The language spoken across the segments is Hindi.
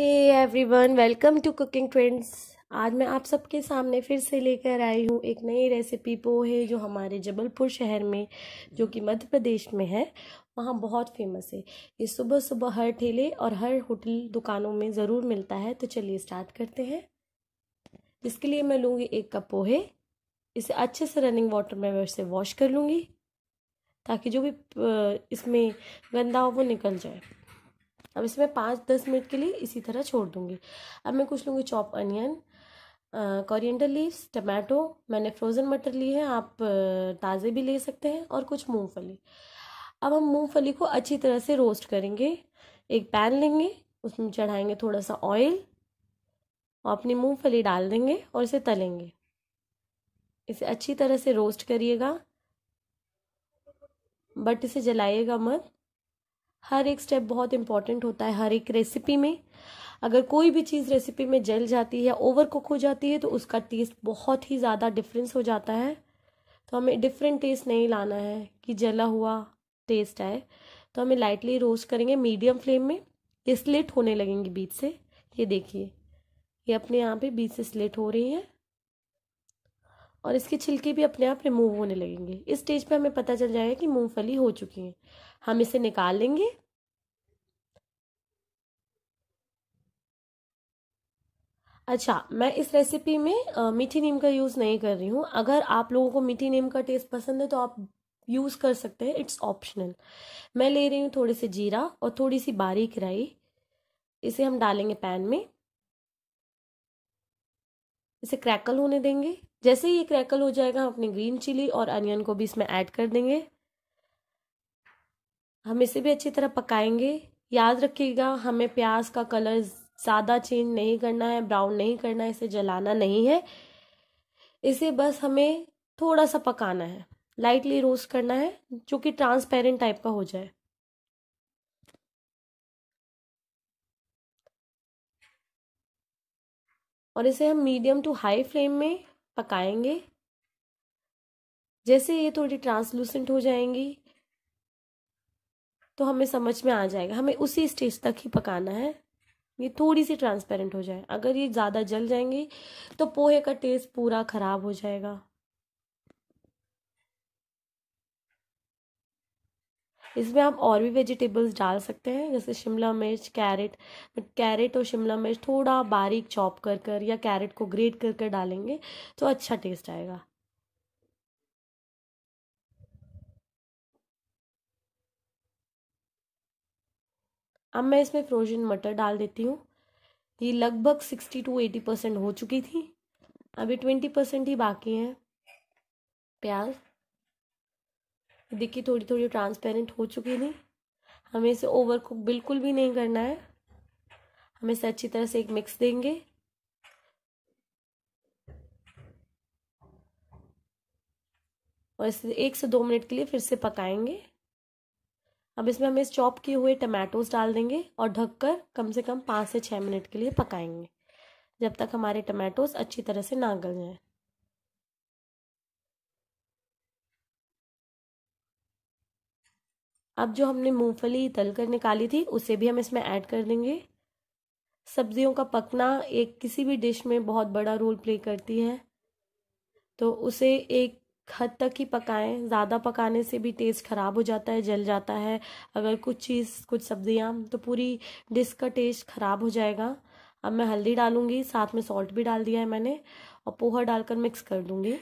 hey one welcome to cooking trends आज मैं आप सबके सामने फिर से लेकर आई हूँ एक नई रेसिपी पोहे जो हमारे जबलपुर शहर में जो कि मध्य प्रदेश में है वहाँ बहुत फेमस है ये सुबह सुबह हर ठेले और हर होटल दुकानों में ज़रूर मिलता है तो चलिए स्टार्ट करते हैं इसके लिए मैं लूँगी एक कप पोहे इसे अच्छे से रनिंग वाटर में वैसे वॉश कर लूँगी ताकि जो भी इसमें गंदा हो वो निकल जाए अब इसे मैं पाँच दस मिनट के लिए इसी तरह छोड़ दूँगी अब मैं कुछ लूँगी chop onion coriander leaves tomato मैंने फ्रोज़न मटर ली है आप ताज़े भी ले सकते हैं और कुछ मूंगफली अब हम मूंगफली को अच्छी तरह से रोस्ट करेंगे एक पैन लेंगे उसमें चढ़ाएंगे थोड़ा सा ऑयल और अपनी मूंगफली डाल देंगे और इसे तलेंगे इसे अच्छी तरह से रोस्ट करिएगा बट इसे जलाइएगा मत हर एक स्टेप बहुत इंपॉर्टेंट होता है हर एक रेसिपी में अगर कोई भी चीज़ रेसिपी में जल जाती है ओवर कुक हो जाती है तो उसका टेस्ट बहुत ही ज़्यादा डिफरेंस हो जाता है तो हमें डिफरेंट टेस्ट नहीं लाना है कि जला हुआ टेस्ट आए तो हमें लाइटली रोस्ट करेंगे मीडियम फ्लेम में ये स्लिट होने लगेंगे बीच से ये देखिए ये अपने यहाँ पे बीच से स्लिट हो रही है और इसके छिलके भी अपने आप रिमूव होने लगेंगे इस स्टेज पे हमें पता चल जाएगा कि मूंगफली हो चुकी है हम इसे निकाल लेंगे अच्छा मैं इस रेसिपी में आ, मीठी नीम का यूज़ नहीं कर रही हूँ अगर आप लोगों को मीठी नीम का टेस्ट पसंद है तो आप यूज़ कर सकते हैं इट्स ऑप्शनल मैं ले रही हूँ थोड़े से जीरा और थोड़ी सी बारीक राई इसे हम डालेंगे पैन में इसे क्रैकल होने देंगे जैसे ही ये क्रैकल हो जाएगा हम अपने ग्रीन चिली और अनियन को भी इसमें ऐड कर देंगे हम इसे भी अच्छी तरह पकाएंगे याद रखिएगा हमें प्याज का कलर ज़्यादा चेंज नहीं करना है ब्राउन नहीं करना है इसे जलाना नहीं है इसे बस हमें थोड़ा सा पकाना है लाइटली रोस्ट करना है जो कि ट्रांसपेरेंट टाइप का हो जाए और इसे हम मीडियम टू हाई फ्लेम में पकाएंगे जैसे ये थोड़ी ट्रांसलूसेंट हो जाएंगी तो हमें समझ में आ जाएगा हमें उसी स्टेज तक ही पकाना है ये थोड़ी सी ट्रांसपेरेंट हो जाए अगर ये ज़्यादा जल जाएंगी तो पोहे का टेस्ट पूरा ख़राब हो जाएगा इसमें आप और भी वेजिटेबल्स डाल सकते हैं जैसे शिमला मिर्च कैरेट कैरेट और शिमला मिर्च थोड़ा बारीक चॉप कर कर या कैरेट को ग्रेट कर कर डालेंगे तो अच्छा टेस्ट आएगा अब मैं इसमें फ्रोजन मटर डाल देती हूँ ये लगभग सिक्सटी टू एटी परसेंट हो चुकी थी अभी ट्वेंटी परसेंट ही बाकी है प्याज देखिए थोड़ी थोड़ी ट्रांसपेरेंट हो चुकी थी हमें इसे ओवर कुक बिल्कुल भी नहीं करना है हमें इसे अच्छी तरह से एक मिक्स देंगे और इसे एक से दो मिनट के लिए फिर से पकाएंगे अब इसमें हम इस चॉप किए हुए टमाटोज डाल देंगे और ढककर कम से कम पाँच से छः मिनट के लिए पकाएंगे जब तक हमारे टमाटोज अच्छी तरह से ना गल जाएं अब जो हमने मूंगफली तल कर निकाली थी उसे भी हम इसमें ऐड कर देंगे सब्जियों का पकना एक किसी भी डिश में बहुत बड़ा रोल प्ले करती है तो उसे एक हद तक ही पकाएं ज़्यादा पकाने से भी टेस्ट ख़राब हो जाता है जल जाता है अगर कुछ चीज़ कुछ सब्जियां तो पूरी डिश का टेस्ट ख़राब हो जाएगा अब मैं हल्दी डालूंगी साथ में सॉल्ट भी डाल दिया है मैंने और पोहा डालकर मिक्स कर दूंगी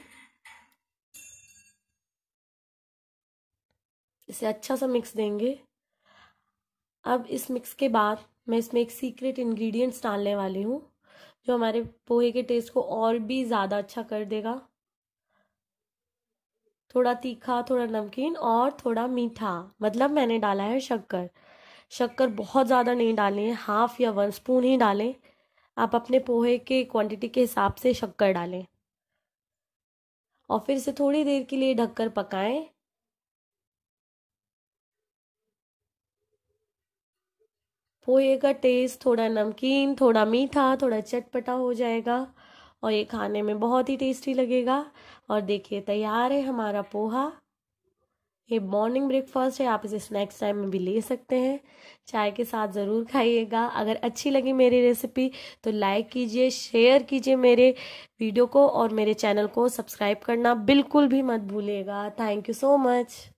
इसे अच्छा सा मिक्स देंगे अब इस मिक्स के बाद मैं इसमें एक सीक्रेट इंग्रेडिएंट्स डालने वाली हूँ जो हमारे पोहे के टेस्ट को और भी ज़्यादा अच्छा कर देगा थोड़ा तीखा थोड़ा नमकीन और थोड़ा मीठा मतलब मैंने डाला है शक्कर शक्कर बहुत ज़्यादा नहीं डालनी है हाफ या वन स्पून ही डालें आप अपने पोहे के क्वांटिटी के हिसाब से शक्कर डालें और फिर इसे थोड़ी देर के लिए ढककर पकाएं पोहे का टेस्ट थोड़ा नमकीन थोड़ा मीठा थोड़ा चटपटा हो जाएगा और ये खाने में बहुत ही टेस्टी लगेगा और देखिए तैयार है हमारा पोहा ये मॉर्निंग ब्रेकफास्ट है आप इसे स्नैक्स टाइम में भी ले सकते हैं चाय के साथ ज़रूर खाइएगा अगर अच्छी लगी मेरी रेसिपी तो लाइक कीजिए शेयर कीजिए मेरे वीडियो को और मेरे चैनल को सब्सक्राइब करना बिल्कुल भी मत भूलिएगा थैंक यू सो मच